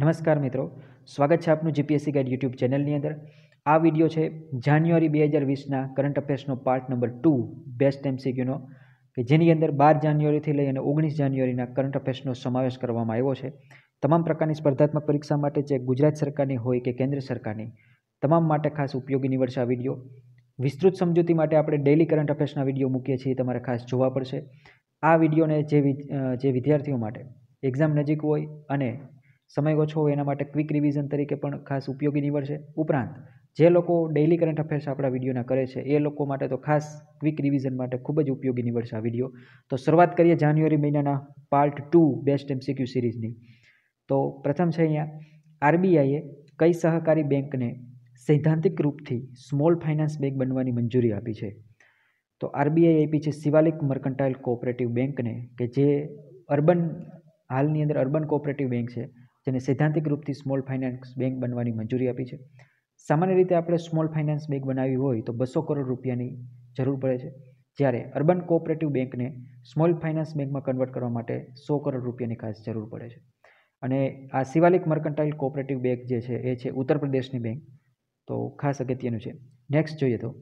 નમસ્કાર મિત્રો સ્વાગત છે આપનું જીપીએસસી ગાઈડ યુટ્યુબ ચેનલની અંદર આ વિડીયો છે જાન્યુઆરી બે હજાર વીસના કરંટ અફેર્સનો પાર્ટ નંબર ટુ બેસ્ટ એમસીક્યુનો કે જેની અંદર બાર જાન્યુઆરીથી લઈ અને ઓગણીસ જાન્યુઆરીના કરંટ અફેર્સનો સમાવેશ કરવામાં આવ્યો છે તમામ પ્રકારની સ્પર્ધાત્મક પરીક્ષા માટે જે ગુજરાત સરકારની હોય કે કેન્દ્ર સરકારની તમામ માટે ખાસ ઉપયોગી નીવડશે આ વિડીયો વિસ્તૃત સમજૂતી માટે આપણે ડેલી કરંટ અફેર્સના વિડીયો મૂકીએ છીએ તમારે ખાસ જોવા પડશે આ વિડીયોને જે જે વિદ્યાર્થીઓ માટે એક્ઝામ નજીક હોય અને સમય ઓછો હોય એના માટે ક્વિક રિવિઝન તરીકે પણ ખાસ ઉપયોગી નીવડશે ઉપરાંત જે લોકો ડેઇલી કરંટ અફેર્સ આપણા વિડીયોના કરે છે એ લોકો માટે તો ખાસ ક્વિક રિવિઝન માટે ખૂબ જ ઉપયોગી નીવડશે આ વિડીયો તો શરૂઆત કરીએ જાન્યુઆરી મહિનાના પાર્ટ ટુ બેસ્ટ એમસીક્યુ સિરીઝની તો પ્રથમ છે અહીંયા આરબીઆઈએ કઈ સહકારી બેંકને સૈદ્ધાંતિક રૂપથી સ્મોલ ફાઇનાન્સ બેંક બનવાની મંજૂરી આપી છે તો આરબીઆઈ આપી છે શિવાલિક મર્કન્ટાઇલ કોઓપરેટિવ બેંકને કે જે અર્બન હાલની અંદર અર્બન કોઓપરેટિવ બેંક છે જેને સૈદ્ધાંતિક રૂપથી સ્મોલ ફાઇનાન્સ બેંક બનવાની મંજૂરી આપી છે સામાન્ય રીતે આપણે સ્મોલ ફાઇનાન્સ બેંક બનાવી હોય તો બસો કરોડ રૂપિયાની જરૂર પડે છે જ્યારે અર્બન કોઓપરેટિવ બેંકને સ્મોલ ફાઇનાન્સ બેંકમાં કન્વર્ટ કરવા માટે સો કરોડ રૂપિયાની ખાસ જરૂર પડે છે અને આ શિવાલિક મર્કન્ટાઇલ કોઓપરેટિવ બેંક જે છે એ છે ઉત્તર પ્રદેશની બેંક તો ખાસ અગત્યનું છે નેક્સ્ટ જોઈએ તો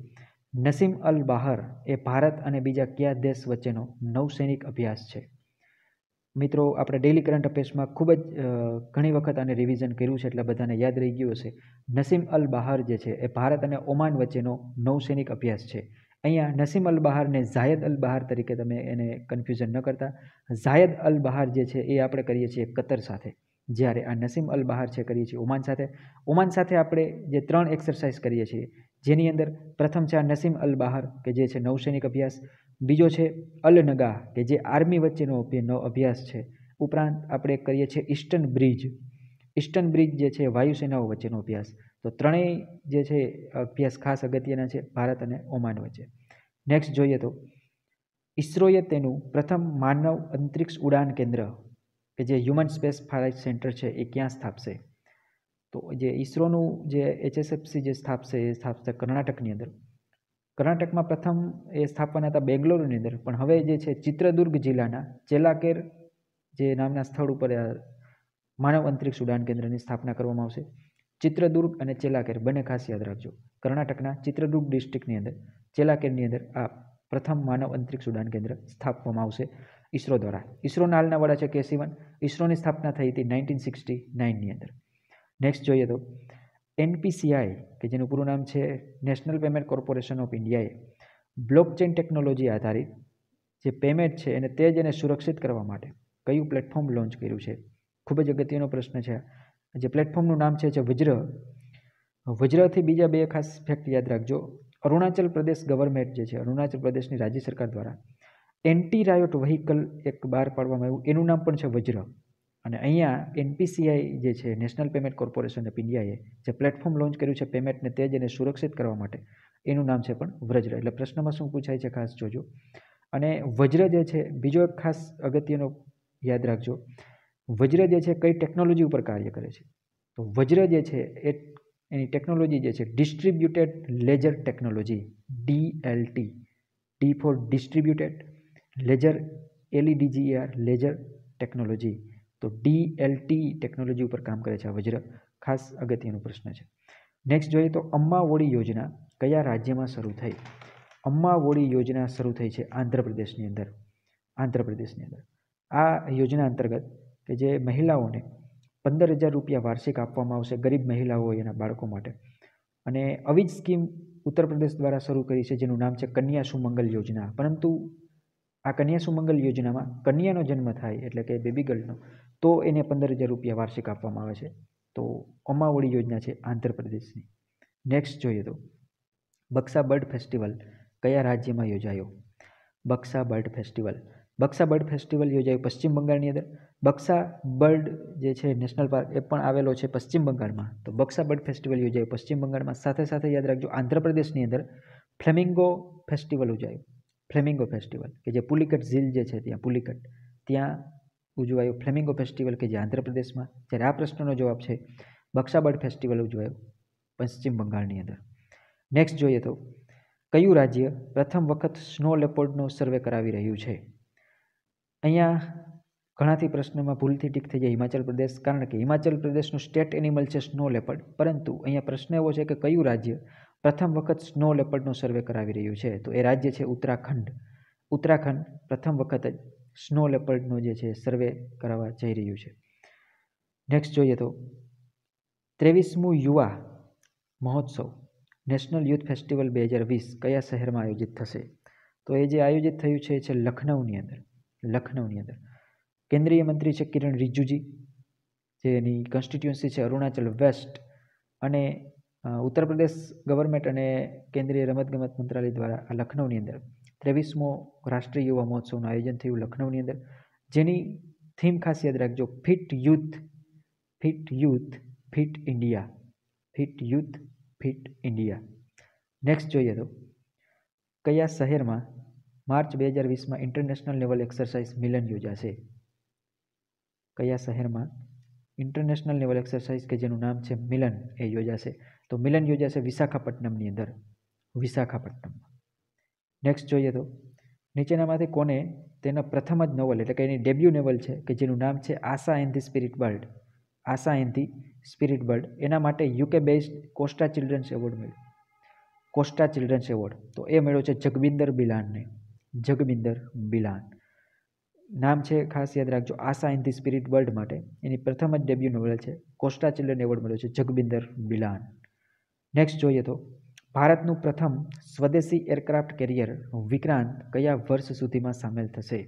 નસીમ અલ બાહર એ ભારત અને બીજા કયા દેશ વચ્ચેનો નૌસૈનિક અભ્યાસ છે મિત્રો આપણે ડેઈલી કરંટ અફેર્સમાં ખૂબ જ ઘણી વખત આને રિવિઝન કર્યું છે એટલે બધાને યાદ રહી ગયું હશે નસીમ અલ બહાર જે છે એ ભારત અને ઓમાન વચ્ચેનો નૌસૈનિક અભ્યાસ છે અહીંયા નસીમ અલ બહારને ઝાયદ અલ બહાર તરીકે તમે એને કન્ફ્યુઝન ન કરતા ઝાયદ અલ બહાર જે છે એ આપણે કરીએ છીએ કતર સાથે જ્યારે આ નસીમ અલ બહાર છે કરીએ છીએ ઓમાન સાથે ઓમાન સાથે આપણે જે ત્રણ એક્સરસાઇઝ કરીએ છીએ જેની અંદર પ્રથમ છે આ નસીમ અલ બહાર કે જે છે નૌસૈનિક અભ્યાસ બીજો છે અલનગા કે જે આર્મી વચ્ચેનો અભ્યાસ છે ઉપરાંત આપણે કરીએ છીએ ઈસ્ટર્ન બ્રિજ ઈસ્ટર્ન બ્રિજ જે છે વાયુસેનાઓ વચ્ચેનો અભ્યાસ તો ત્રણેય જે છે અભ્યાસ ખાસ અગત્યના છે ભારત અને ઓમાન વચ્ચે નેક્સ્ટ જોઈએ તો ઇસરોએ તેનું પ્રથમ માનવ અંતરિક્ષ ઉડાન કેન્દ્ર કે જે હ્યુમન સ્પેસ ફ્લાઇટ સેન્ટર છે એ ક્યાં સ્થાપશે તો જે ઈસરોનું જે એચએસએફસી જે સ્થાપશે એ સ્થાપશે કર્ણાટકની અંદર કર્ણાટકમાં પ્રથમ એ સ્થાપના હતા બેંગ્લોરની અંદર પણ હવે જે છે ચિત્રદુર્ગ જિલ્લાના ચેલાકેર જે નામના સ્થળ ઉપર માનવ અંતરિક્ષ ઉડાન કેન્દ્રની સ્થાપના કરવામાં આવશે ચિત્રદુર્ગ અને ચેલાકેર બંને ખાસ યાદ રાખજો કર્ણાટકના ચિત્રદુર્ગ ડિસ્ટ્રિક્ટની અંદર ચેલાકેરની અંદર આ પ્રથમ માનવ અંતરિક્ષ ઉડાન કેન્દ્ર સ્થાપવામાં આવશે ઈસરો દ્વારા ઈસરોના હાલના વડા છે કે સિવન ઈસરોની સ્થાપના થઈ હતી નાઇન્ટીન સિક્સટી નાઇનની અંદર નેક્સ્ટ જોઈએ તો એનપીસીઆઈ કે જેનું પૂરું નામ છે નેશનલ પેમેન્ટ કોર્પોરેશન ઓફ ઇન્ડિયાએ બ્લોકચેન ટેકનોલોજી આધારિત જે પેમેન્ટ છે એને જ એને સુરક્ષિત કરવા માટે કયું પ્લેટફોર્મ લોન્ચ કર્યું છે ખૂબ જ અગત્યનો પ્રશ્ન છે જે પ્લેટફોર્મનું નામ છે જે વજ્ર વજ્રથી બીજા બે ખાસ ફેક્ટ યાદ રાખજો અરુણાચલ પ્રદેશ ગવર્મેન્ટ જે છે અરુણાચલ પ્રદેશની રાજ્ય સરકાર દ્વારા એન્ટી રાયોટ વ્હીકલ એક બહાર પાડવામાં આવ્યું એનું નામ પણ છે વજ્ર અને અહીંયા એનપીસીઆઈ જે છે નેશનલ પેમેન્ટ કોર્પોરેશન ઓફ ઇન્ડિયાએ જે પ્લેટફોર્મ લોન્ચ કર્યું છે પેમેન્ટને તેજ અને સુરક્ષિત કરવા માટે એનું નામ છે પણ વજ્ર એટલે પ્રશ્નમાં શું પૂછાય છે ખાસ જોજો અને વજ્ર જે છે બીજો એક ખાસ અગત્યનો યાદ રાખજો વજ્ર જે છે કઈ ટેકનોલોજી ઉપર કાર્ય કરે છે તો વજ્ર જે છે એ એની ટેકનોલોજી જે છે distributed ledger technology DLT D for distributed ledger L E D G R ledger technology તો ડીએલટી ટેકનોલોજી ઉપર કામ કરે છે આ વજ્ર ખાસ અગત્યનો પ્રશ્ન છે નેક્સ્ટ જોઈએ તો અમ્માવોડી યોજના કયા રાજ્યમાં શરૂ થઈ અમ્માવોડી યોજના શરૂ થઈ છે આંધ્રપ્રદેશની અંદર આંધ્રપ્રદેશની અંદર આ યોજના અંતર્ગત કે જે મહિલાઓને પંદર હજાર રૂપિયા વાર્ષિક આપવામાં આવશે ગરીબ મહિલાઓ એના બાળકો માટે અને આવી જ સ્કીમ ઉત્તર પ્રદેશ દ્વારા શરૂ કરી છે જેનું નામ છે કન્યા સુમંગલ યોજના પરંતુ આ કન્યા સુમંગલ યોજનામાં કન્યાનો જન્મ થાય એટલે કે બેબી ગર્લનો તો એને પંદર હજાર રૂપિયા વાર્ષિક આપવામાં આવે છે તો અમાવળી યોજના છે આંધ્રપ્રદેશની નેક્સ્ટ જોઈએ તો બક્સા બર્ડ ફેસ્ટિવલ કયા રાજ્યમાં યોજાયો Baksa bird festival Baksa bird festival યોજાયો પશ્ચિમ બંગાળની અંદર બક્સા બર્ડ જે છે નેશનલ પાર્ક એ પણ આવેલો છે પશ્ચિમ બંગાળમાં તો બક્સા બર્ડ ફેસ્ટિવલ યોજાયો પશ્ચિમ બંગાળમાં સાથે સાથે યાદ રાખજો આંધ્રપ્રદેશની અંદર ફ્લેમિંગો ફેસ્ટિવલ યોજાયું ફ્લેમિંગો ફેસ્ટિવલ કે જે પુલિકટ ઝીલ જે છે ત્યાં પુલિકટ ત્યાં ઉજવાયો ફ્લેમિંગો ફેસ્ટિવલ કે જે આંધ્રપ્રદેશમાં જ્યારે આ પ્રશ્નનો જવાબ છે બક્ષાબર્ડ ફેસ્ટિવલ ઉજવાયો પશ્ચિમ બંગાળની અંદર નેક્સ્ટ જોઈએ તો કયું રાજ્ય પ્રથમ વખત સ્નો લેપોર્ડનો સર્વે કરાવી રહ્યું છે અહીંયા ઘણાથી પ્રશ્નમાં ભૂલથી ટીક થઈ જાય હિમાચલ પ્રદેશ કારણ કે હિમાચલ પ્રદેશનું સ્ટેટ એનિમલ છે સ્નો લેપર્ડ પરંતુ અહીંયા પ્રશ્ન એવો છે કે કયું રાજ્ય પ્રથમ વખત સ્નો લેપર્ડનો સર્વે કરાવી રહ્યું છે તો એ રાજ્ય છે ઉત્તરાખંડ ઉત્તરાખંડ પ્રથમ વખત જ સ્નો લેપર્ડનો જે છે સર્વે કરાવવા જઈ રહ્યું છે નેક્સ્ટ જોઈએ તો ત્રેવીસમું યુવા મહોત્સવ નેશનલ યુથ ફેસ્ટિવલ બે હજાર વીસ કયા શહેરમાં આયોજિત થશે તો એ જે આયોજિત થયું છે એ છે લખનૌની અંદર લખનૌની અંદર કેન્દ્રીય મંત્રી છે કિરણ રિજ્જુજી જેની કોન્સ્ટિટ્યુન્સી છે અરુણાચલ વેસ્ટ અને ઉત્તર પ્રદેશ ગવર્મેન્ટ અને કેન્દ્રીય રમતગમત મંત્રાલય દ્વારા આ લખનૌની અંદર ત્રેવીસમો રાષ્ટ્રીય યુવા મહોત્સવનું આયોજન થયું લખનૌની અંદર જેની થીમ ખાસ યાદ રાખજો fit youth fit youth fit India fit youth fit India next જોઈએ તો કયા શહેરમાં માર્ચ બે હજાર વીસમાં ઇન્ટરનેશનલ લેવલ એક્સરસાઇઝ મિલન યોજાશે કયા શહેરમાં ઇન્ટરનેશનલ લેવલ એક્સરસાઇઝ કે જેનું નામ છે મિલન એ યોજાશે તો મિલન યોજાશે વિશાખાપટ્ટનમની અંદર વિશાખાપટ્ટનમમાં નેક્સ્ટ જોઈએ તો નીચેનામાંથી કોને તેના પ્રથમ જ નોવેલ એટલે કે એની ડેબ્યુ નોવલ છે કે જેનું નામ છે Asha and the spirit world Asha and the spirit world એના માટે UK based Costa children's award મળ્યો કોસ્ટા ચિલ્ડ્રન્સ એવોર્ડ તો એ મળ્યો છે જગબિંદર બિલાનને જગબિંદર બિલાન નામ છે ખાસ યાદ રાખજો Asha in the spirit world માટે એની પ્રથમ જ ડેબ્યુ નોવેલ છે કોસ્ટા ચિલ્ડ્રન એવોર્ડ મળ્યો છે જગબિંદર બિલાન નેક્સ્ટ જોઈએ તો ભારતનું પ્રથમ સ્વદેશી એરક્રાફ્ટ કેરિયર વિક્રાંત કયા વર્ષ સુધીમાં સામેલ થશે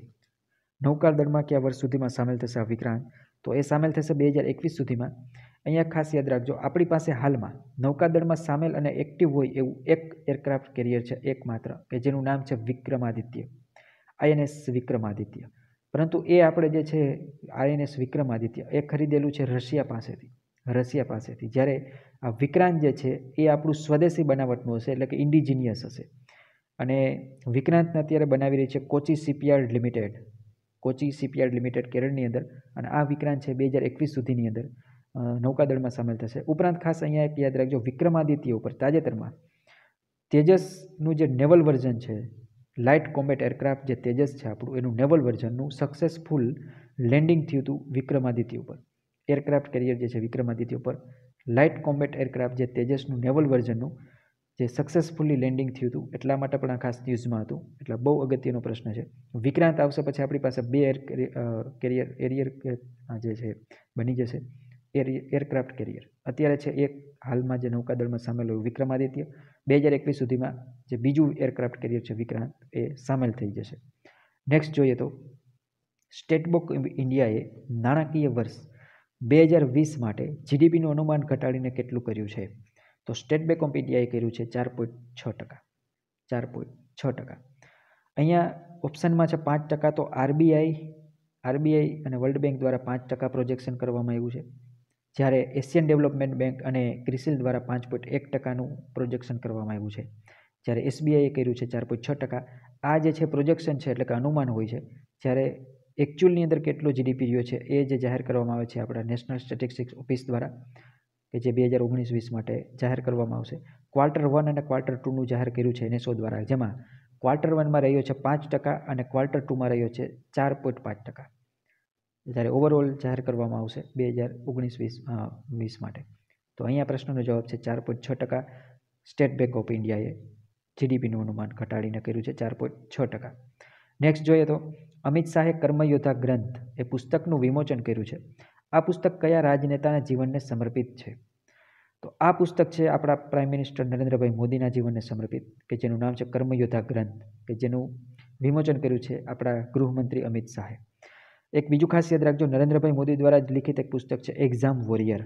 નૌકાદળમાં કયા વર્ષ સુધીમાં સામેલ થશે આ વિક્રાંત તો એ સામેલ થશે બે હજાર એકવીસ સુધીમાં અહીંયા ખાસ યાદ રાખજો આપણી પાસે હાલમાં નૌકાદળમાં સામેલ અને એક્ટિવ હોય એવું એક એરક્રાફ્ટ કેરિયર છે એકમાત્ર કે જેનું નામ છે વિક્રમાદિત્ય આઈએનએસ વિક્રમાદિત્ય પરંતુ એ આપણે જે છે આઈએનએસ વિક્રમાદિત્ય એ ખરીદેલું છે રશિયા પાસેથી રશિયા પાસેથી જ્યારે આ વિક્રાંત જે છે એ આપણું સ્વદેશી બનાવટનું હશે એટલે કે ઇન્ડિજિનિયસ હશે અને વિક્રાંતને અત્યારે બનાવી રહી છે Kochi shipyard limited Kochi shipyard limited કેરળની અંદર અને આ વિક્રાંત છે બે હજાર એકવીસ સુધીની અંદર નૌકાદળમાં સામેલ થશે ઉપરાંત ખાસ અહીંયા એક યાદ રાખજો વિક્રમાદિત્ય ઉપર તાજેતરમાં તેજસનું જે નેવલ વર્ઝન છે લાઇટ કોમ્બેટ એરક્રાફ્ટ જે તેજસ છે આપણું એનું નેવલ વર્ઝનનું સક્સેસફુલ લેન્ડિંગ થયું હતું વિક્રમાદિત્ય ઉપર એરક્રાફ્ટ કેરિયર જે છે વિક્રમાદિત્ય ઉપર લાઇટ કોમ્બેટ એરક્રાફ્ટ જે તેજસનું નેવલ વર્ઝનનું જે સક્સેસફુલી લેન્ડિંગ થયું હતું એટલા માટે પણ આ ખાસ ન્યૂઝમાં હતું એટલે બહુ અગત્યનો પ્રશ્ન છે વિક્રાંત આવશે પછી આપણી પાસે બે એર કેરિયર એરિયર જે છે બની જશે એર એરક્રાફ્ટ કેરિયર અત્યારે છે એક હાલમાં જે નૌકાદળમાં સામેલ હોય વિક્રમાદિત્ય બે હજાર એકવીસ સુધીમાં જે બીજું એરક્રાફ્ટ કેરિયર છે વિક્રાંત એ સામેલ થઈ જશે નેક્સ્ટ જોઈએ તો સ્ટેટ બોક ઇન્ડિયાએ નાણાકીય વર્ષ બે હજાર વીસ માટે જીડીપીનું અનુમાન ઘટાડીને કેટલું કર્યું છે તો સ્ટેટ બેંક ઓફ ઇન્ડિયાએ કર્યું છે ચાર પોઈન્ટ છ ટકા ચાર પોઈન્ટ છ ટકા અહીંયા ઓપ્શનમાં છે પાંચ ટકા તો આરબીઆઈ આરબીઆઈ અને વર્લ્ડ બેંક દ્વારા પાંચ ટકા પ્રોજેક્શન કરવામાં આવ્યું છે જ્યારે એશિયન ડેવલપમેન્ટ બેંક અને ક્રિસિલ દ્વારા પાંચ પોઈન્ટ એક ટકાનું પ્રોજેક્શન કરવામાં આવ્યું છે જ્યારે એસબીઆઈએ કર્યું છે ચાર પોઈન્ટ છ ટકા આ જે છે પ્રોજેક્શન છે એટલે કે અનુમાન હોય છે જ્યારે એકચ્યુઅલની અંદર કેટલો જીડીપી રહ્યો છે એ જે જાહેર કરવામાં આવે છે આપણા નેશનલ સ્ટેટિસ્ટિક્સ ઓફિસ દ્વારા કે જે બે હજાર ઓગણીસ વીસ માટે જાહેર કરવામાં આવશે ક્વાર્ટર વન અને ક્વાર્ટર ટુનું જાહેર કર્યું છે એનએસઓ દ્વારા જેમાં ક્વાર્ટર વનમાં રહ્યો છે પાંચ ટકા અને ક્વાર્ટર ટુમાં રહ્યો છે ચાર પોઈન્ટ પાંચ ટકા જ્યારે ઓવરઓલ જાહેર કરવામાં આવશે બે હજાર ઓગણીસ વીસ વીસ માટે તો અહીંયા પ્રશ્નનો જવાબ છે ચાર પોઈન્ટ છ ટકા સ્ટેટ બેંક ઓફ ઇન્ડિયાએ જીડીપીનું અનુમાન ઘટાડીને કર્યું છે ચાર પોઈન્ટ છ ટકા નેક્સ્ટ જોઈએ તો અમિત શાહે કર્મયોદ્ધા ગ્રંથ એ પુસ્તકનું વિમોચન કર્યું છે આ પુસ્તક કયા રાજનેતાના જીવનને સમર્પિત છે તો આ પુસ્તક છે આપણા પ્રાઇમ મિનિસ્ટર નરેન્દ્રભાઈ મોદીના જીવનને સમર્પિત કે જેનું નામ છે કર્મયોદ્ધા ગ્રંથ કે જેનું વિમોચન કર્યું છે આપણા ગૃહમંત્રી અમિત શાહે એક બીજું ખાસ યાદ રાખજો નરેન્દ્રભાઈ મોદી દ્વારા જ લિખિત એક પુસ્તક છે એક્ઝામ વોરિયર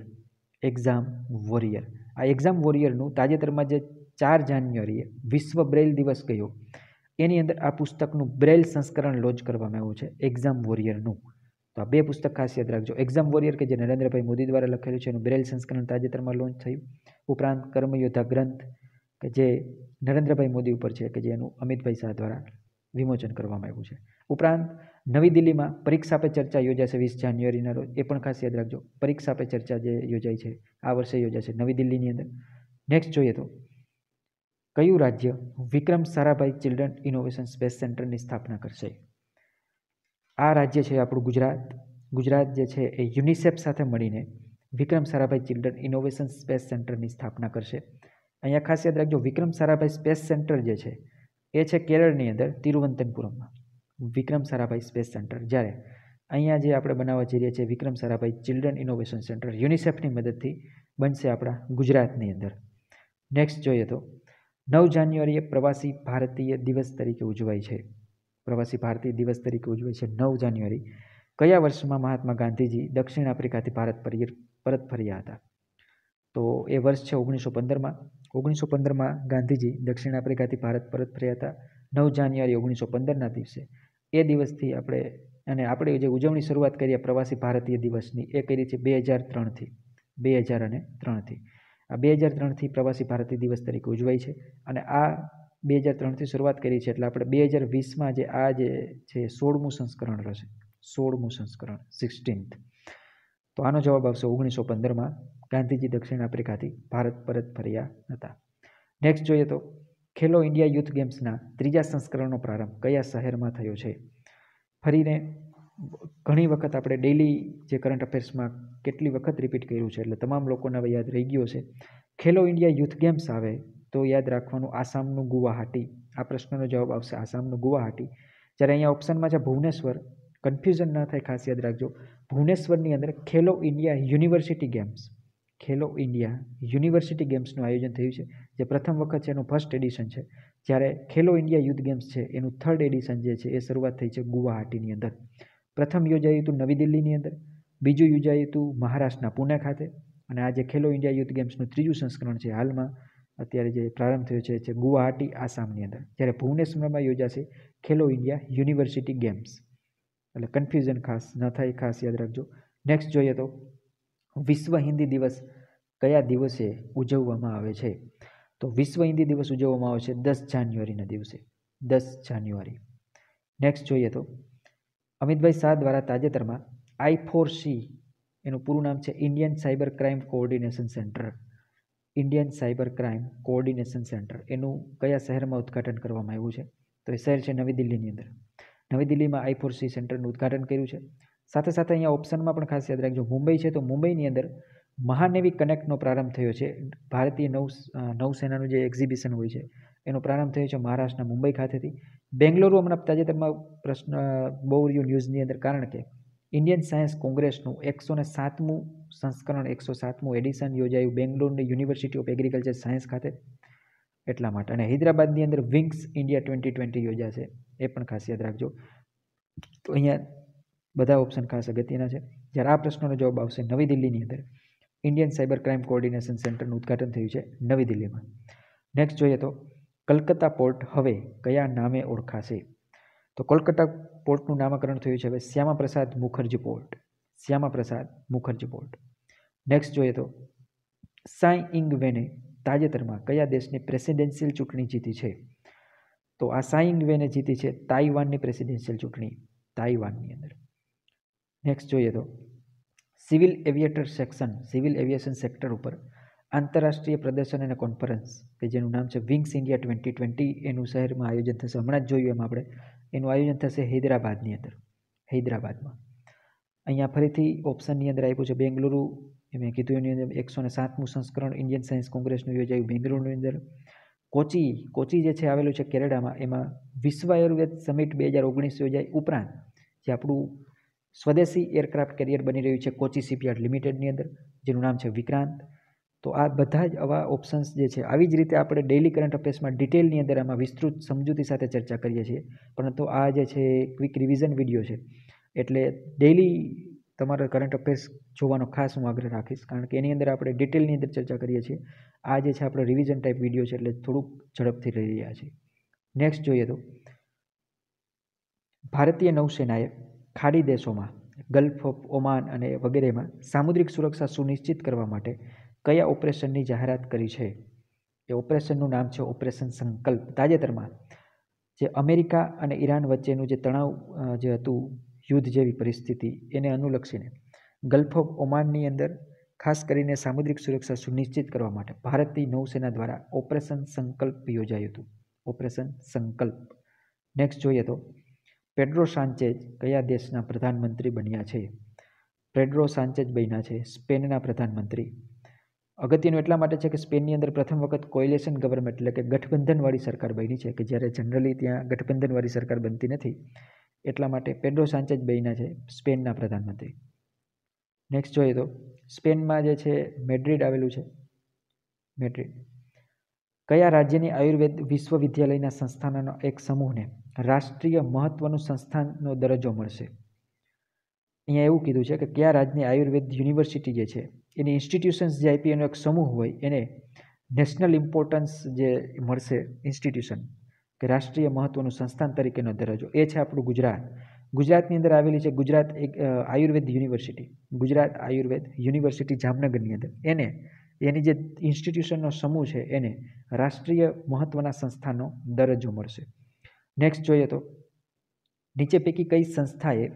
એક્ઝામ વોરિયર આ એક્ઝામ વોરિયરનું તાજેતરમાં જે ચાર જાન્યુઆરીએ વિશ્વ બ્રેલ દિવસ ગયો એની અંદર આ પુસ્તકનું બ્રેલ સંસ્કરણ લોન્ચ કરવામાં આવ્યું છે એક્ઝામ વોરિયરનું તો આ બે પુસ્તક ખાસ યાદ રાખજો એક્ઝામ વોરિયર કે જે નરેન્દ્રભાઈ મોદી દ્વારા લખેલું છે એનું બ્રેલ સંસ્કરણ તાજેતરમાં લોન્ચ થયું ઉપરાંત કર્મયોદ્ધા ગ્રંથ કે જે નરેન્દ્રભાઈ મોદી ઉપર છે કે જેનું અમિતભાઈ શાહ દ્વારા વિમોચન કરવામાં આવ્યું છે ઉપરાંત નવી દિલ્હીમાં પરીક્ષા પે ચર્ચા યોજાશે વીસ જાન્યુઆરીના રોજ એ પણ ખાસ યાદ રાખજો પરીક્ષા પે ચર્ચા જે યોજાઈ છે આ વર્ષે યોજાશે નવી દિલ્હીની અંદર નેક્સ્ટ જોઈએ તો કયું રાજ્ય Vikram Sarabhai children innovation space સેન્ટરની સ્થાપના કરશે આ રાજ્ય છે આપણું ગુજરાત ગુજરાત જે છે એ યુનિસેફ સાથે મળીને Vikram Sarabhai children innovation space સેન્ટરની સ્થાપના કરશે અહીંયા ખાસ યાદ રાખજો વિક્રમ સારાભાઈ સ્પેસ સેન્ટર જે છે એ છે કેરળની અંદર તિરુવનંતપુરમમાં વિક્રમ સારાભાઈ સ્પેસ સેન્ટર જ્યારે અહીંયા જે આપણે બનાવવા જઈ રહ્યા છીએ Vikram Sarabhai children innovation centre યુનિસેફની મદદથી બનશે આપણા ગુજરાતની અંદર નેક્સ્ટ જોઈએ તો નવ જાન્યુઆરીએ પ્રવાસી ભારતીય દિવસ તરીકે ઉજવાય છે પ્રવાસી ભારતીય દિવસ તરીકે ઉજવાય છે નવ જાન્યુઆરી કયા વર્ષમાં મહાત્મા ગાંધીજી દક્ષિણ આફ્રિકાથી ભારત પરત ફર્યા હતા તો એ વર્ષ છે ઓગણીસો પંદરમાં ઓગણીસો પંદરમાં ગાંધીજી દક્ષિણ આફ્રિકાથી ભારત પરત ફર્યા હતા નવ જાન્યુઆરી ઓગણીસો પંદરના દિવસે એ દિવસથી આપણે અને આપણે જે ઉજવણી શરૂઆત કરીએ પ્રવાસી ભારતીય દિવસની એ કરી છે બે હજાર ત્રણથી બે હજાર અને ત્રણથી આ બે હજાર ત્રણથી પ્રવાસી ભારતીય દિવસ તરીકે ઉજવાય છે અને આ બે હજાર ત્રણથી શરૂઆત કરી છે એટલે આપણે બે હજાર વીસમાં જે આ જે છે સોળમું સંસ્કરણ રહેશે સોળમું સંસ્કરણ સિક્સટીન્થ તો આનો જવાબ આવશે ઓગણીસો પંદરમાં ગાંધીજી દક્ષિણ આફ્રિકાથી ભારત પરત ફર્યા હતા નેક્સ્ટ જોઈએ તો ખેલો ઇન્ડિયા યુથ ગેમ્સના ત્રીજા સંસ્કરણનો પ્રારંભ કયા શહેરમાં થયો છે ફરીને ઘણી વખત આપણે ડેલી જે કરંટ અફેર્સમાં કેટલી વખત રિપીટ કર્યું છે એટલે તમામ લોકોને હવે યાદ રહી ગયો છે ખેલો ઇન્ડિયા યુથ ગેમ્સ આવે તો યાદ રાખવાનું આસામનું ગુવાહાટી આ પ્રશ્નનો જવાબ આવશે આસામનું ગુવાહાટી જ્યારે અહીંયા ઓપ્શનમાં છે ભુવનેશ્વર કન્ફ્યુઝન ન થાય ખાસ યાદ રાખજો ભુવનેશ્વરની અંદર Khelo India university games Khelo India university ગેમ્સનું આયોજન થયું છે જે પ્રથમ વખત છે એનું ફર્સ્ટ એડિશન છે જ્યારે ખેલો ઇન્ડિયા યુથ ગેમ્સ છે એનું થર્ડ એડિશન જે છે એ શરૂઆત થઈ છે ગુવાહાટીની અંદર પ્રથમ યોજાયું હતું નવી દિલ્હીની અંદર બીજું યોજાયું હતું મહારાષ્ટ્રના પુણે ખાતે અને આજે ખેલો ઇન્ડિયા યુથ ગેમ્સનું ત્રીજું સંસ્કરણ છે હાલમાં અત્યારે જે પ્રારંભ થયો છે જે ગુવાહાટી આસામની અંદર જ્યારે ભુવનેશ્વરમાં યોજાશે ખેલો ઇન્ડિયા યુનિવર્સિટી ગેમ્સ એટલે કન્ફ્યુઝન ખાસ ન થાય ખાસ યાદ રાખજો નેક્સ્ટ જોઈએ તો વિશ્વ હિન્દી દિવસ કયા દિવસે ઉજવવામાં આવે છે તો વિશ્વ હિન્દી દિવસ ઉજવવામાં આવે છે દસ જાન્યુઆરીના દિવસે દસ જાન્યુઆરી નેક્સ્ટ જોઈએ તો અમિતભાઈ શાહ દ્વારા તાજેતરમાં આઈ ફોર સી એનું પૂરું નામ છે Indian cyber crime coordination centre Indian cyber crime coordination centre એનું કયા શહેરમાં ઉદ્ઘાટન કરવામાં આવ્યું છે તો એ શહેર છે નવી દિલ્હીની અંદર નવી દિલ્હીમાં આઈ ફોર સી સેન્ટરનું ઉદ્ઘાટન કર્યું છે સાથે સાથે અહીંયા ઓપ્શનમાં પણ ખાસ યાદ રાખજો મુંબઈ છે તો મુંબઈની અંદર મહાનેવી કનેક્ટનો પ્રારંભ થયો છે ભારતીય નૌ નૌસેનાનું જે એક્ઝિબિશન હોય છે એનો પ્રારંભ થયો છે મહારાષ્ટ્રના મુંબઈ ખાતેથી બેંગલુરુ હમણાં તાજેતરમાં પ્રશ્ન બહુ રહ્યું ન્યૂઝની અંદર કારણ કે ઇન્ડિયન સાયન્સ કોંગ્રેસનું એકસો ને સાતમું સંસ્કરણ એકસો સાતમું એડિશન યોજાયું બેંગલુરુની યુનિવર્સિટી ઓફ એગ્રીકલ્ચર સાયન્સ ખાતે એટલા માટે અને હૈદરાબાદની અંદર વિંગ્સ ઇન્ડિયા ટ્વેન્ટી ટ્વેન્ટી યોજાશે એ પણ ખાસ યાદ રાખજો તો અહીંયા બધા ઓપ્શન ખાસ અગત્યના છે જ્યારે આ પ્રશ્નોનો જવાબ આવશે નવી દિલ્હીની અંદર ઇન્ડિયન સાયબર ક્રાઇમ કોઓર્ડિનેશન સેન્ટરનું ઉદ્ઘાટન થયું છે નવી દિલ્હીમાં નેક્સ્ટ જોઈએ તો કલકત્તા પોર્ટ હવે કયા નામે ઓળખાશે તો કોલકાતા પોર્ટનું નામકરણ થયું છે હવે Shyama Prasad Mukherjee port Shyama Prasad Mukherjee port next જોઈએ તો સાઈ વેને તાજેતરમાં કયા દેશની પ્રેસિડેન્શિયલ ચૂંટણી જીતી છે તો આ સાઈ વેને જીતી છે તાઇવાનની પ્રેસિડેન્શિયલ ચૂંટણી તાઇવાનની અંદર નેક્સ્ટ જોઈએ તો civil aviator section civil aviation sector ઉપર આંતરરાષ્ટ્રીય પ્રદર્શન અને કોન્ફરન્સ કે જેનું નામ છે વિંગ્સ ઇન્ડિયા ટ્વેન્ટી ટ્વેન્ટી એનું શહેરમાં આયોજન થશે હમણાં જ જોયું એમ આપણે એનું આયોજન થશે હૈદરાબાદની અંદર હૈદરાબાદમાં અહીંયા ફરીથી ઓપ્શનની અંદર આપ્યું છે બેંગલુરુ મેં કીધું એની અંદર એકસો ને સાતમું સંસ્કરણ ઇન્ડિયન સાયન્સ કોંગ્રેસનું યોજાયું બેંગલુરુની અંદર કોચી કોચી જે છે આવેલું છે કેરેડામાં એમાં વિશ્વ આયુર્વેદ સમિટ બે હજાર ઓગણીસ યોજાય ઉપરાંત જે આપણું સ્વદેશી એરક્રાફ્ટ કેરિયર બની રહ્યું છે કોચી શિપયાર્ડ લિમિટેડની અંદર જેનું નામ છે વિક્રાંત તો આ બધા જ આવા ઓપ્શન્સ જે છે આવી જ રીતે આપણે ડેઈલી કરંટ અફેર્સમાં ડિટેલની અંદર આમાં વિસ્તૃત સમજૂતી સાથે ચર્ચા કરીએ છીએ પરંતુ આ જે છે ક્વિક રિવિઝન વિડીયો છે એટલે ડેઇલી તમારે કરંટ અફેર્સ જોવાનો ખાસ હું આગ્રહ રાખીશ કારણ કે એની અંદર આપણે ડિટેલની અંદર ચર્ચા કરીએ છીએ આ જે છે આપણો રિવિઝન ટાઈપ વિડીયો છે એટલે થોડુંક ઝડપથી રહી રહ્યા છે નેક્સ્ટ જોઈએ તો ભારતીય નૌસેનાએ ખાડી દેશોમાં ગલ્ફ ઓફ ઓમાન અને વગેરેમાં સામુદ્રિક સુરક્ષા સુનિશ્ચિત કરવા માટે કયા ઓપરેશનની જાહેરાત કરી છે એ ઓપરેશનનું નામ છે ઓપરેશન સંકલ્પ તાજેતરમાં જે અમેરિકા અને ઈરાન વચ્ચેનું જે તણાવ જે હતું યુદ્ધ જેવી પરિસ્થિતિ એને અનુલક્ષીને ગલ્ફ ઓફ ઓમાનની અંદર ખાસ કરીને સામુદ્રિક સુરક્ષા સુનિશ્ચિત કરવા માટે ભારતીય નૌસેના દ્વારા ઓપરેશન સંકલ્પ યોજાયું હતું ઓપરેશન સંકલ્પ નેક્સ્ટ જોઈએ તો પેડ્રો સાંચેજ કયા દેશના પ્રધાનમંત્રી બન્યા છે પેડ્રો સાંચેજ બન્યા છે સ્પેનના પ્રધાનમંત્રી અગત્યનું એટલા માટે છે કે સ્પેનની અંદર પ્રથમ વખત કોઇલેશન ગવર્મેન્ટ એટલે કે ગઠબંધનવાળી સરકાર બની છે કે જ્યારે જનરલી ત્યાં ગઠબંધનવાળી સરકાર બનતી નથી એટલા માટે પેડ્રો સાંચેજ બન્યા છે સ્પેનના પ્રધાનમંત્રી નેક્સ્ટ જોઈએ તો સ્પેનમાં જે છે મેડ્રિડ આવેલું છે મેડ્રિડ કયા રાજ્યની આયુર્વેદ વિશ્વવિદ્યાલયના સંસ્થાનોનો એક સમૂહને રાષ્ટ્રીય મહત્ત્વનું સંસ્થાનનો દરજ્જો મળશે અહીંયા એવું કીધું છે કે કયા રાજ્યની આયુર્વેદ યુનિવર્સિટી જે છે એની ઇન્સ્ટિટ્યુશન્સ જે આપી એનો એક સમૂહ હોય એને નેશનલ ઇમ્પોર્ટન્સ જે મળશે ઇન્સ્ટિટ્યુશન કે રાષ્ટ્રીય મહત્ત્વનું સંસ્થાન તરીકેનો દરજ્જો એ છે આપણું ગુજરાત ગુજરાતની અંદર આવેલી છે ગુજરાત એક આયુર્વેદ યુનિવર્સિટી ગુજરાત આયુર્વેદ યુનિવર્સિટી જામનગરની અંદર એને એની જે ઇન્સ્ટિટ્યુશનનો સમૂહ છે એને રાષ્ટ્રીય મહત્ત્વના સંસ્થાનો દરજ્જો મળશે નેક્સ્ટ જોઈએ તો નીચે પૈકી કઈ સંસ્થાએ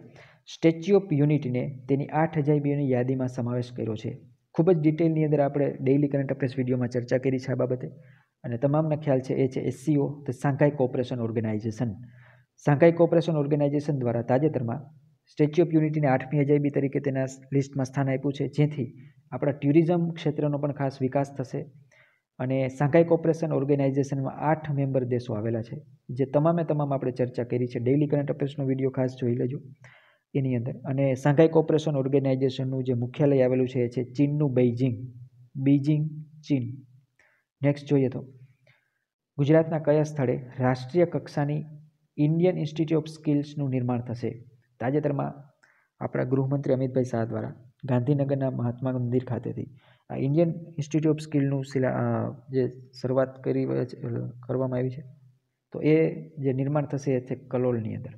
સ્ટેચ્યુ ઓફ યુનિટીને તેની આઠ હજાબીઓની યાદીમાં સમાવેશ કર્યો છે ખૂબ જ ડિટેલની અંદર આપણે ડેઇલી કરંટ અફેર્સ વિડીયોમાં ચર્ચા કરી છે આ બાબતે અને તમામના ખ્યાલ છે એ છે એસસીઓ તો Shanghai cooperation organisation Shanghai cooperation organisation દ્વારા તાજેતરમાં સ્ટેચ્યુ ઓફ યુનિટીને આઠમી અજાયબી તરીકે તેના લિસ્ટમાં સ્થાન આપ્યું છે જેથી આપણા ટ્યુરિઝમ ક્ષેત્રનો પણ ખાસ વિકાસ થશે અને સાંઘાઈ કોર્પોરેશન ઓર્ગેનાઇઝેશનમાં આઠ મેમ્બર દેશો આવેલા છે જે તમામે તમામ આપણે ચર્ચા કરી છે ડેઇલી કરંટ અફેર્સનો વિડીયો ખાસ જોઈ લેજો એની અંદર અને શાંઘાઈ કોર્પોરેશન ઓર્ગેનાઇઝેશનનું જે મુખ્યાલય આવેલું છે એ છે ચીનનું બેઇજિંગ બીજિંગ ચીન નેક્સ્ટ જોઈએ તો ગુજરાતના કયા સ્થળે રાષ્ટ્રીય કક્ષાની ઇન્ડિયન ઇન્સ્ટિટ્યૂટ ઓફ સ્કિલ્સનું નિર્માણ થશે તાજેતરમાં આપણા ગૃહમંત્રી અમિતભાઈ શાહ દ્વારા ગાંધીનગરના મહાત્મા મંદિર ખાતેથી આ ઇન્ડિયન ઇન્સ્ટિટ્યૂટ ઓફ સ્કિલનું શિલા જે શરૂઆત કરી કરવામાં આવી છે તો એ જે નિર્માણ થશે એ છે કલોલની અંદર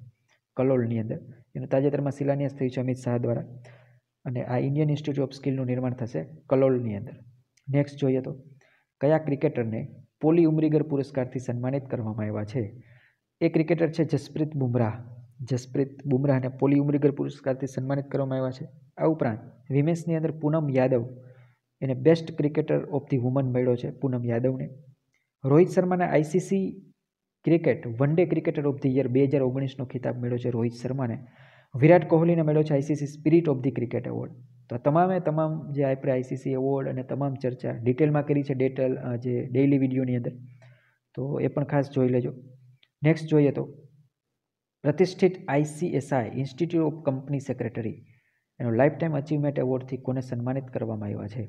કલોલની અંદર એનો તાજેતરમાં શિલાન્યાસ થયું છે અમિત શાહ દ્વારા અને આ ઇન્ડિયન ઇન્સ્ટિટ્યૂટ ઓફ સ્કિલનું નિર્માણ થશે કલોલની અંદર નેક્સ્ટ જોઈએ તો કયા ક્રિકેટરને પોલી ઉમરીગર પુરસ્કારથી સન્માનિત કરવામાં આવ્યા છે એ ક્રિકેટર છે જસપ્રીત બુમરાહ જસપ્રીત બુમરાહને પોલી ઉમરીગર પુરસ્કારથી સન્માનિત કરવામાં આવ્યા છે આ ઉપરાંત વિમેન્સની અંદર પૂનમ યાદવ એને best cricketer of the woman મળ્યો છે પૂનમ યાદવને રોહિત શર્માને ICC cricket one day cricketer of the year બે હજાર ઓગણીસનો ખિતાબ મળ્યો છે રોહિત શર્માને વિરાટ કોહલીને મળ્યો છે ICC spirit of the cricket award તો તમામે તમામ જે આપણે આઈસીસી એવોર્ડ અને તમામ ચર્ચા ડિટેલમાં કરી છે ડેટેલ જે ડેઇલી વિડીયોની અંદર તો એ પણ ખાસ જોઈ લેજો નેક્સ્ટ જોઈએ તો પ્રતિષ્ઠિત ICSI institute of company secretary એનો લાઈફ ટાઈમ અચીવમેન્ટ એવોર્ડથી કોને સન્માનિત કરવામાં આવ્યા છે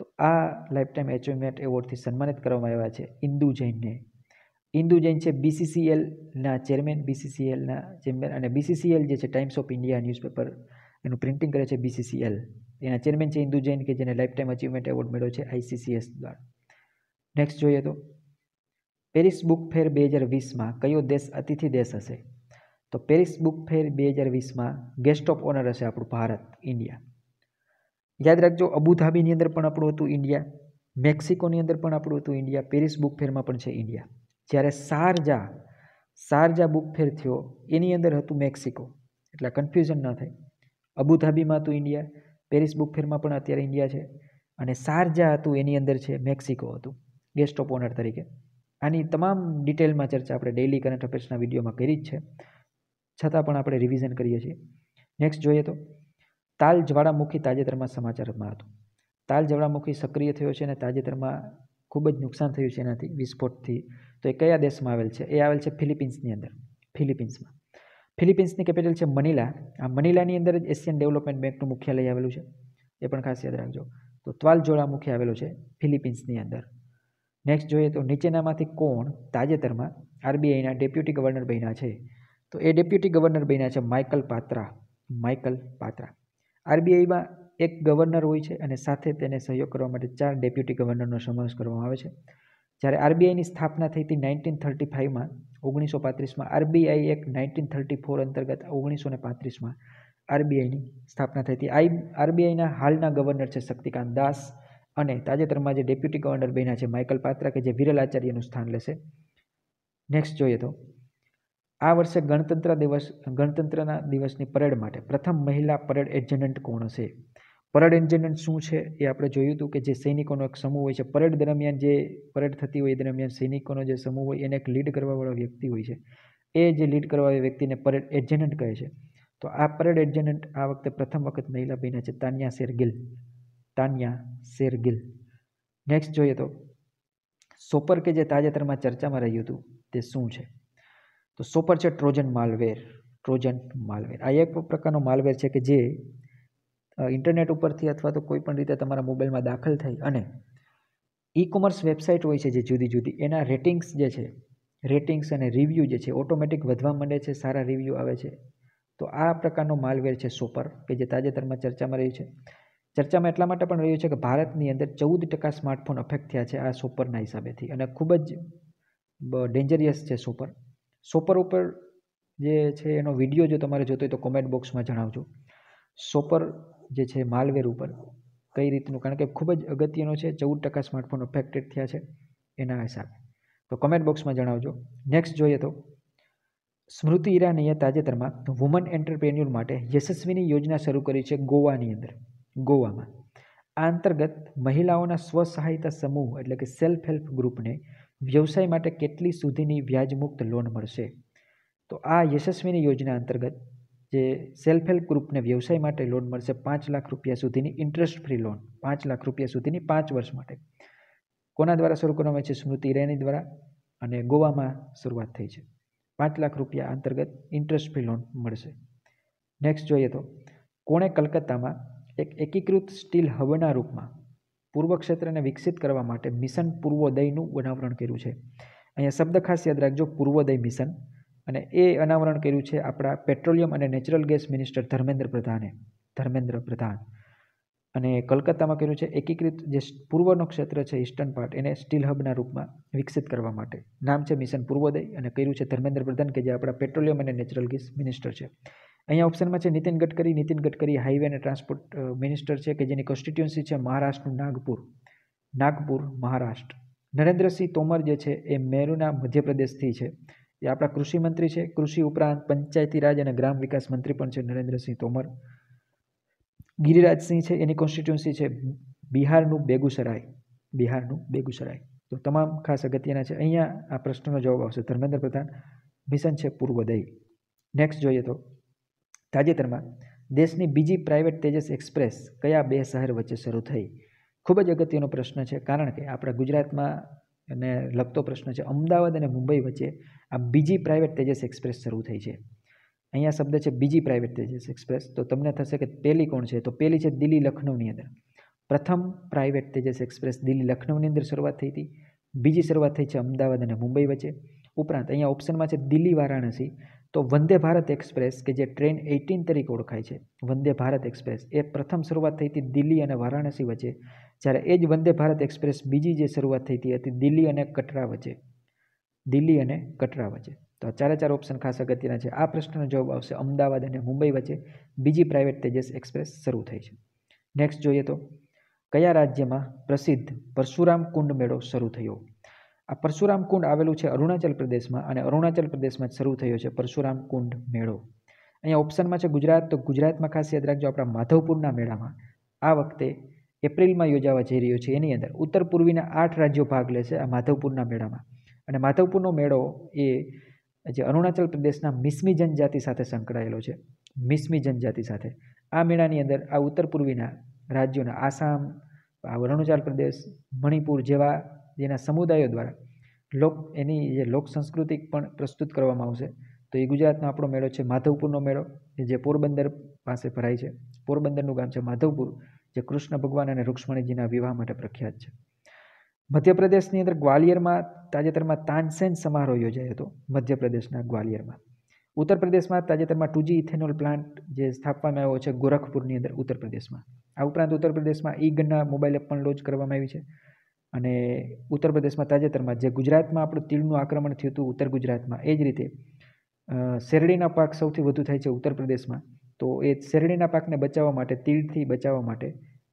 તો આ લાઈફ ટાઈમ અચીવમેન્ટ એવોર્ડથી સન્માનિત કરવામાં આવ્યા છે ઇન્દુ જૈનને ઇન્દુ જૈન છે બીસીસીએલના ચેરમેન બીસીસીએલના ચેરમેન અને બીસીસીએલ જે છે ટાઈમ્સ ઓફ ઇન્ડિયા ન્યૂઝપેપર એનું પ્રિન્ટિંગ કરે છે બીસીસીએલ એના ચેરમેન છે ઇન્દુ જૈન કે જેને લાઈફ ટાઈમ અચીવમેન્ટ એવોર્ડ મળ્યો છે આઈસીસીએસ દ્વારા નેક્સ્ટ જોઈએ તો પેરિસ બુક ફેર બે હજાર વીસમાં કયો દેશ અતિથિ દેશ હશે તો પેરિસ બુક ફેર બે હજાર વીસમાં ગેસ્ટ ઓફ ઓનર હશે આપણું ભારત ઇન્ડિયા યાદ રાખજો અબુધાબીની અંદર પણ આપણું હતું ઇન્ડિયા મેક્સિકોની અંદર પણ આપણું હતું ઇન્ડિયા પેરિસ બુક ફેરમાં પણ છે ઇન્ડિયા જ્યારે શારજા શારજા બુક ફેર થયો એની અંદર હતું મેક્સિકો એટલે કન્ફ્યુઝન ન થાય અબુધાબીમાં હતું ઇન્ડિયા પેરિસ બુક ફેરમાં પણ અત્યારે ઇન્ડિયા છે અને શારજા હતું એની અંદર છે મેક્સિકો હતું ગેસ્ટ ઓફ ઓનર તરીકે આની તમામ ડિટેલમાં ચર્ચા આપણે ડેઇલી કરંટ અફેર્સના વિડીયોમાં કરી જ છે છતાં પણ આપણે રિવિઝન કરીએ છીએ નેક્સ્ટ જોઈએ તો તાલ જ્વાળામુખી તાજેતરમાં સમાચારમાં હતું તાલ જ્વાળામુખી સક્રિય થયો છે અને તાજેતરમાં ખૂબ જ નુકસાન થયું છે એનાથી વિસ્ફોટથી તો એ કયા દેશમાં આવેલ છે એ આવેલ છે ફિલિપિન્સની અંદર ફિલિપિન્સમાં ફિલિપિન્સની કેપિટલ છે મનીલા આ મનીલાની અંદર જ એશિયન ડેવલપમેન્ટ બેંકનું મુખ્યાલય આવેલું છે એ પણ ખાસ યાદ રાખજો તો ત્વાલ જ્વાળામુખી આવેલું છે ફિલિપિન્સની અંદર નેક્સ્ટ જોઈએ તો નીચેનામાંથી કોણ તાજેતરમાં આરબીઆઈના ડેપ્યુટી ગવર્નર બન્યા છે તો એ ડેપ્યુટી ગવર્નર બન્યા છે માઇકલ પાત્રા માઇકલ પાત્રા આરબીઆઈમાં એક ગવર્નર હોય છે અને સાથે તેને સહયોગ કરવા માટે ચાર ડેપ્યુટી ગવર્નરનો સમાવેશ કરવામાં આવે છે જ્યારે આરબીઆઈની સ્થાપના થઈ હતી નાઇન્ટીન થર્ટી ફાઇવમાં ઓગણીસો પાંત્રીસમાં આરબીઆઈ એક નાઇન્ટીન થર્ટી ફોર અંતર્ગત ઓગણીસો ને પાંત્રીસમાં આરબીઆઈની સ્થાપના થઈ હતી આઈ આરબીઆઈના હાલના ગવર્નર છે શક્તિકાંત દાસ અને તાજેતરમાં જે ડેપ્યુટી ગવર્નર બન્યા છે માઇકલ પાત્રા કે જે વિરલ આચાર્યનું સ્થાન લેશે નેક્સ્ટ જોઈએ તો આ વર્ષે ગણતંત્ર દિવસ ગણતંત્રના દિવસની પરેડ માટે પ્રથમ મહિલા પરેડ એજન્ટ કોણ હશે પરેડ ઇન્ટેન્ડન્ટ શું છે એ આપણે જોયું હતું કે જે સૈનિકોનો એક સમૂહ હોય છે પરેડ દરમિયાન જે પરેડ થતી હોય એ દરમિયાન સૈનિકોનો જે સમૂહ હોય એને એક લીડ કરવાવાળો વ્યક્તિ હોય છે એ જે લીડ કરવાવાળા વ્યક્તિને પરેડ એડજનન્ટ કહે છે તો આ પરેડ એડજનન્ટ આ વખતે પ્રથમ વખત મહિલા બન્યા છે તાન્યા શેરગિલ તાન્યા શેરગિલ નેક્સ્ટ જોઈએ તો સોપર કે જે તાજેતરમાં ચર્ચામાં રહ્યું હતું તે શું છે તો સોપર છે ટ્રોજન માલવેર ટ્રોજન માલવેર આ એક પ્રકારનો માલવેર છે કે જે ઇન્ટરનેટ ઉપરથી અથવા તો કોઈપણ રીતે તમારા મોબાઈલમાં દાખલ થઈ અને ઈ કોમર્સ વેબસાઇટ હોય છે જે જુદી જુદી એના રેટિંગ્સ જે છે રેટિંગ્સ અને રિવ્યૂ જે છે ઓટોમેટિક વધવા માંડે છે સારા રિવ્યૂ આવે છે તો આ પ્રકારનો માલવેર છે સોપર કે જે તાજેતરમાં ચર્ચામાં રહ્યું છે ચર્ચામાં એટલા માટે પણ રહ્યું છે કે ભારતની અંદર ચૌદ ટકા સ્માર્ટફોન અફેક્ટ થયા છે આ સોપરના હિસાબેથી અને ખૂબ જ ડેન્જરિયસ છે સોપર સોપર ઉપર જે છે એનો વિડીયો જો તમારે જોતો હોય તો કોમેન્ટ બોક્સમાં જણાવજો સોપર જે છે માલવેર ઉપર કઈ રીતનું કારણ કે ખૂબ જ અગત્યનો છે ચૌદ ટકા સ્માર્ટફોન અફેક્ટેડ થયા છે એના હિસાબે તો કમેન્ટ બોક્સમાં જણાવજો નેક્સ્ટ જોઈએ તો સ્મૃતિ ઈરાનીએ તાજેતરમાં વુમન એન્ટરપ્રેન્યુર માટે યશસ્વીની યોજના શરૂ કરી છે ગોવાની અંદર ગોવામાં આ અંતર્ગત મહિલાઓના સ્વસહાયતા સમૂહ એટલે કે સેલ્ફ હેલ્પ ગ્રુપને વ્યવસાય માટે કેટલી સુધીની વ્યાજમુક્ત લોન મળશે તો આ યશસ્વીની યોજના અંતર્ગત જે સેલ્ફ હેલ્પ ગ્રુપને વ્યવસાય માટે લોન મળશે પાંચ લાખ રૂપિયા સુધીની ઇન્ટરેસ્ટ ફ્રી લોન પાંચ લાખ રૂપિયા સુધીની પાંચ વર્ષ માટે કોના દ્વારા શરૂ કરવામાં આવે છે સ્મૃતિ ઈરાની દ્વારા અને ગોવામાં શરૂઆત થઈ છે પાંચ લાખ રૂપિયા અંતર્ગત ઇન્ટરેસ્ટ ફ્રી લોન મળશે નેક્સ્ટ જોઈએ તો કોણે કલકત્તામાં એક એકીકૃત સ્ટીલ હબના રૂપમાં પૂર્વ ક્ષેત્રને વિકસિત કરવા માટે મિશન પૂર્વોદયનું અનાવરણ કર્યું છે અહીંયા શબ્દ ખાસ યાદ રાખજો પૂર્વોદય મિશન અને એ અનાવરણ કર્યું છે આપણા પેટ્રોલિયમ અને નેચરલ ગેસ મિનિસ્ટર ધર્મેન્દ્ર પ્રધાને ધર્મેન્દ્ર પ્રધાન અને કલકત્તામાં કર્યું છે એકીકૃત જે પૂર્વનો ક્ષેત્ર છે ઇસ્ટર્ન પાર્ટ એને સ્ટીલ હબના રૂપમાં વિકસિત કરવા માટે નામ છે મિશન પૂર્વોદય અને કર્યું છે ધર્મેન્દ્ર પ્રધાન કે જે આપણા પેટ્રોલિયમ અને નેચરલ ગેસ મિનિસ્ટર છે અહીંયા ઓપ્શનમાં છે નીતિન ગડકરી નીતિન ગડકરી હાઈવે અને ટ્રાન્સપોર્ટ મિનિસ્ટર છે કે જેની કોન્સ્ટિટ્યુન્સી છે મહારાષ્ટ્રનું નાગપુર નાગપુર મહારાષ્ટ્ર નરેન્દ્રસિંહ તોમર જે છે એ મેરુના મધ્યપ્રદેશથી છે જે આપણા કૃષિ મંત્રી છે કૃષિ ઉપરાંત પંચાયતી રાજ અને ગ્રામ વિકાસ મંત્રી પણ છે નરેન્દ્રસિંહ તોમર ગિરિરાજસિંહ છે એની કોન્સ્ટિટ્યુન્સી છે બિહારનું બેગુસરાય બિહારનું બેગુસરાય તો તમામ ખાસ અગત્યના છે અહીંયા આ પ્રશ્નનો જવાબ આવશે ધર્મેન્દ્ર પ્રધાન મિશન છે પૂર્વોદય નેક્સ્ટ જોઈએ તો તાજેતરમાં દેશની બીજી પ્રાઇવેટ તેજસ એક્સપ્રેસ કયા બે શહેર વચ્ચે શરૂ થઈ ખૂબ જ અગત્યનો પ્રશ્ન છે કારણ કે આપણા ગુજરાતમાં અને લગતો પ્રશ્ન છે અમદાવાદ અને મુંબઈ વચ્ચે આ બીજી પ્રાઇવેટ તેજસ એક્સપ્રેસ શરૂ થઈ છે અહીંયા શબ્દ છે બીજી પ્રાઇવેટ તેજસ એક્સપ્રેસ તો તમને થશે કે પહેલી કોણ છે તો પહેલી છે દિલ્હી લખનૌની અંદર પ્રથમ પ્રાઇવેટ તેજસ એક્સપ્રેસ દિલ્હી લખનૌની અંદર શરૂઆત થઈ હતી બીજી શરૂઆત થઈ છે અમદાવાદ અને મુંબઈ વચ્ચે ઉપરાંત અહીંયા ઓપ્શનમાં છે દિલ્હી વારાણસી તો વંદે ભારત એક્સપ્રેસ કે જે ટ્રેન એઇટીન તરીકે ઓળખાય છે વંદે ભારત એક્સપ્રેસ એ પ્રથમ શરૂઆત થઈ હતી દિલ્હી અને વારાણસી વચ્ચે જ્યારે એ જ વંદે ભારત એક્સપ્રેસ બીજી જે શરૂઆત થઈ હતી હતી દિલ્હી અને કટરા વચ્ચે દિલ્હી અને કટરા વચ્ચે તો ચારે ચાર ઓપ્શન ખાસ અગત્યના છે આ પ્રશ્નનો જવાબ આવશે અમદાવાદ અને મુંબઈ વચ્ચે બીજી પ્રાઇવેટ તેજસ એક્સપ્રેસ શરૂ થઈ છે નેક્સ્ટ જોઈએ તો કયા રાજ્યમાં પ્રસિદ્ધ પરશુરામ કુંડ મેળો શરૂ થયો આ પરશુરામ કુંડ આવેલું છે અરુણાચલ પ્રદેશમાં અને અરુણાચલ પ્રદેશમાં જ શરૂ થયો છે પરશુરામ કુંડ મેળો અહીંયા ઓપ્શનમાં છે ગુજરાત તો ગુજરાતમાં ખાસ યાદ રાખજો આપણા માધવપુરના મેળામાં આ વખતે એપ્રિલમાં યોજાવા જઈ રહ્યો છે એની અંદર ઉત્તર પૂર્વીના આઠ રાજ્યો ભાગ લેશે આ માધવપુરના મેળામાં અને માધવપુરનો મેળો એ જે અરુણાચલ પ્રદેશના મિસ્મી જનજાતિ સાથે સંકળાયેલો છે મિસ્મી જનજાતિ સાથે આ મેળાની અંદર આ ઉત્તર પૂર્વીના રાજ્યોના આસામ અરુણાચલ પ્રદેશ મણિપુર જેવા જેના સમુદાયો દ્વારા લોક એની જે લોક સંસ્કૃતિ પણ પ્રસ્તુત કરવામાં આવશે તો એ ગુજરાતનો આપણો મેળો છે માધવપુરનો મેળો જે પોરબંદર પાસે ભરાય છે પોરબંદરનું ગામ છે માધવપુર જે કૃષ્ણ ભગવાન અને રૂક્ષ્મણીજીના વિવાહ માટે પ્રખ્યાત છે મધ્યપ્રદેશની અંદર ગ્વાલિયરમાં તાજેતરમાં તાનસેન સમારોહ યોજાયો હતો મધ્યપ્રદેશના ગ્વાલિયરમાં ઉત્તર પ્રદેશમાં તાજેતરમાં ટુજી ઇથેનોલ પ્લાન્ટ જે સ્થાપવામાં આવ્યો છે ગોરખપુરની અંદર ઉત્તર પ્રદેશમાં આ ઉપરાંત ઉત્તર પ્રદેશમાં ઈ ગન્ના મોબાઈલ એપ પણ લોન્ચ કરવામાં આવી છે અને ઉત્તર પ્રદેશમાં તાજેતરમાં જે ગુજરાતમાં આપણું તીડનું આક્રમણ થયું હતું ઉત્તર ગુજરાતમાં એ જ રીતે શેરડીના પાક સૌથી વધુ થાય છે ઉત્તર પ્રદેશમાં તો એ શેરડીના પાકને બચાવવા માટે તીડથી બચાવવા માટે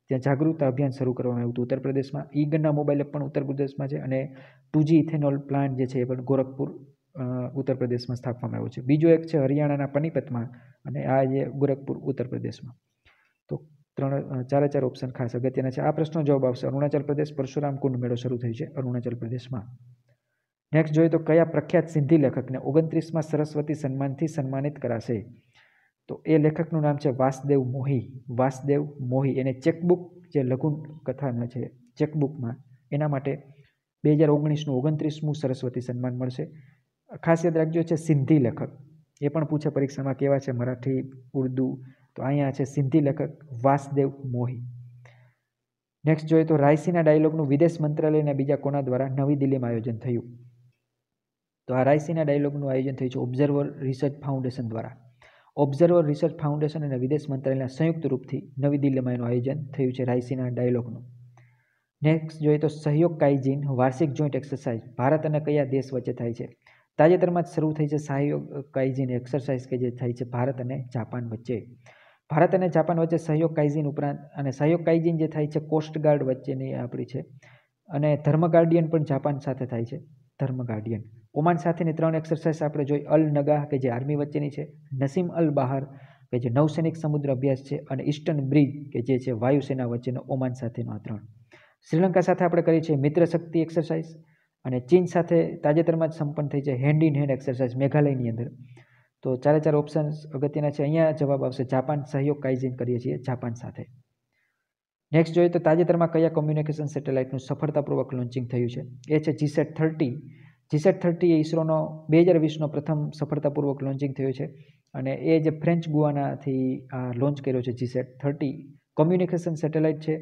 ત્યાં જાગૃતતા અભિયાન શરૂ કરવામાં આવ્યું હતું ઉત્તર પ્રદેશમાં ઈ ગન્ના મોબાઈલ પણ ઉત્તર પ્રદેશમાં છે અને ટુજી ઇથેનોલ પ્લાન્ટ જે છે એ પણ ગોરખપુર ઉત્તર પ્રદેશમાં સ્થાપવામાં આવ્યો છે બીજો એક છે હરિયાણાના પનીપતમાં અને આ જે ગોરખપુર ઉત્તર પ્રદેશમાં ત્રણ ચારે ચાર ઓપ્શન ખાસ અગત્યના છે આ પ્રશ્નનો જવાબ આવશે અરુણાચલ પ્રદેશ પરશુરામ કુંડ મેળો શરૂ થયો છે અરુણાચલ પ્રદેશમાં નેક્સ્ટ જોઈએ તો કયા પ્રખ્યાત સિંધી લેખકને ઓગણત્રીસમાં સરસ્વતી સન્માનથી સન્માનિત કરાશે તો એ લેખકનું નામ છે વાસદેવ મોહી વાસદેવ મોહી એને ચેકબુક જે લઘુ કથાના છે ચેકબુકમાં એના માટે બે હજાર ઓગણીસનું ઓગણત્રીસમું સરસ્વતી સન્માન મળશે ખાસ યાદ રાખજો છે સિંધી લેખક એ પણ પૂછે પરીક્ષામાં કેવા છે મરાઠી ઉર્દુ તો અહીંયા છે સિંધી લેખક વાસદેવ મોહી નેક્સ્ટ જોઈએ તો રાયસીના ડાયલોગનું વિદેશ મંત્રાલયના બીજા કોના દ્વારા નવી દિલ્હીમાં આયોજન થયું તો આ રાયસીના ડાયલોગનું આયોજન થયું છે ઓબ્ઝર્વર રિસર્ચ ફાઉન્ડેશન દ્વારા ઓબ્ઝર્વર રિસર્ચ ફાઉન્ડેશન અને વિદેશ મંત્રાલયના સંયુક્ત રૂપથી નવી દિલ્હીમાં એનું આયોજન થયું છે રાયસીના ડાયલોગનું નેક્સ્ટ જોઈએ તો સહયોગ કાયજીન વાર્ષિક જોઈન્ટ એક્સરસાઇઝ ભારત અને કયા દેશ વચ્ચે થાય છે તાજેતરમાં જ શરૂ થઈ છે સહયોગ કાયજીન એક્સરસાઇઝ કે જે થાય છે ભારત અને જાપાન વચ્ચે ભારત અને જાપાન વચ્ચે સહયોગ કાઇઝિન ઉપરાંત અને સહયોગ કાઇઝિન જે થાય છે કોસ્ટગાર્ડ વચ્ચેની આપણી છે અને ધર્મ ગાર્ડિયન પણ જાપાન સાથે થાય છે ધર્મ ગાર્ડિયન ઓમાન સાથેની ત્રણ એક્સરસાઇઝ આપણે જોઈ અલ નગાહ કે જે આર્મી વચ્ચેની છે નસીમ અલ બહાર કે જે નૌસૈનિક સમુદ્ર અભ્યાસ છે અને ઈસ્ટર્ન બ્રિજ કે જે છે વાયુસેના વચ્ચેનો ઓમાન સાથેનો આ ત્રણ શ્રીલંકા સાથે આપણે કરી છે મિત્ર શક્તિ એક્સરસાઇઝ અને ચીન સાથે તાજેતરમાં જ સંપન્ન થઈ છે હેન્ડ ઇન હેન્ડ એક્સરસાઇઝ મેઘાલયની અંદર તો ચારે ચાર ઓપ્શન્સ અગત્યના છે અહીંયા જવાબ આવશે જાપાન સહયોગ કાઇઝિન કરીએ છીએ જાપાન સાથે નેક્સ્ટ જોઈએ તો તાજેતરમાં કયા કોમ્યુનિકેશન સેટેલાઇટનું સફળતાપૂર્વક લોન્ચિંગ થયું છે એ છે જીસેટ થર્ટી જીસેટ થર્ટી એ ઇસરોનો બે હજાર વીસનો પ્રથમ સફળતાપૂર્વક લોન્ચિંગ થયો છે અને એ જે ફ્રેન્ચ ગુઆનાથી લોન્ચ કર્યો છે જીસેટ થર્ટી કોમ્યુનિકેશન સેટેલાઇટ છે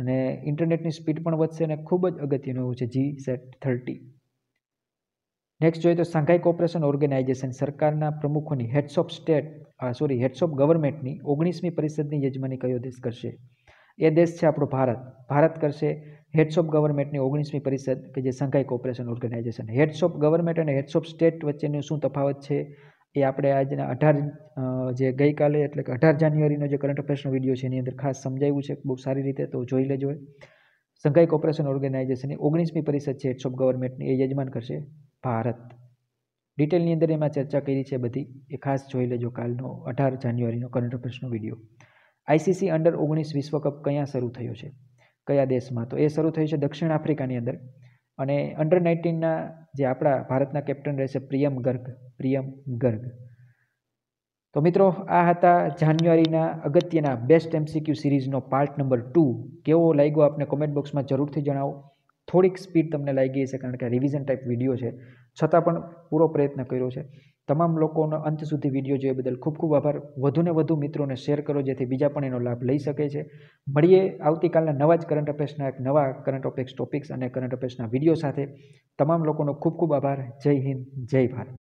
અને ઇન્ટરનેટની સ્પીડ પણ વધશે અને ખૂબ જ અગત્યનું એવું છે જી સેટ થર્ટી નેક્સ્ટ જોઈએ તો શાંઘાઈ કોઓપરેશન ઓર્ગેનાઇઝેશન સરકારના પ્રમુખોની heads of state sorry heads of ગવર્મેન્ટની ઓગણીસમી પરિષદની યજમાની કયો દેશ કરશે એ દેશ છે આપણો ભારત ભારત કરશે હેડ્સ ઓફ ગવર્મેન્ટની ઓગણીસમી પરિષદ કે જે Shanghai cooperation organisation heads of government અને હેડ્સ ઓફ સ્ટેટ વચ્ચેનો શું તફાવત છે એ આપણે આજના અઢાર જે ગઈકાલે એટલે કે અઢાર જાન્યુઆરીનો જે કરંટ અફેર્સનો વિડીયો છે એની અંદર ખાસ સમજાવ્યું છે બહુ સારી રીતે તો જોઈ લેજો સંઘાઈ કોર્પોરેશન ઓર્ગેનાઇઝેશનની ઓગણીસમી પરિષદ છે હેડ્સ ઓફ ગવર્મેન્ટની એ યજમાન કરશે ભારત ડિટેલની અંદર એમાં ચર્ચા કરી છે બધી એ ખાસ જોઈ લેજો કાલનો અઢાર જાન્યુઆરીનો કરંટ અફેર્સનો વિડીયો આઈસીસી અંડર ઓગણીસ વિશ્વકપ ક્યાં શરૂ થયો છે કયા દેશમાં તો એ શરૂ થયું છે દક્ષિણ આફ્રિકાની અંદર અને અંડર નાઇન્ટીનના જે આપણા ભારતના કેપ્ટન રહેશે પ્રિયમ ગર્ગ પ્રિયમ ગર્ગ તો મિત્રો આ હતા જાન્યુઆરીના અગત્યના બેસ્ટ એમસીક્યુ સિરીઝનો પાર્ટ નંબર ટુ કેવો લાગ્યો આપને કોમેન્ટ બોક્સમાં જરૂરથી જણાવો થોડીક સ્પીડ તમને લાગી છે કારણ કે રિવિઝન ટાઈપ વિડીયો છે છતાં પણ પૂરો પ્રયત્ન કર્યો છે તમામ લોકોનો અંત સુધી વિડીયો જોયા બદલ ખૂબ ખૂબ આભાર વધુને વધુ મિત્રોને શેર કરો જેથી બીજા પણ એનો લાભ લઈ શકે છે મળીએ આવતીકાલના નવા જ કરંટ અફેર્સના એક નવા કરંટ અફેર્સ ટોપિક્સ અને કરંટ અફેર્સના વિડીયો સાથે તમામ લોકોનો ખૂબ ખૂબ આભાર જય હિન્દ જય ભારત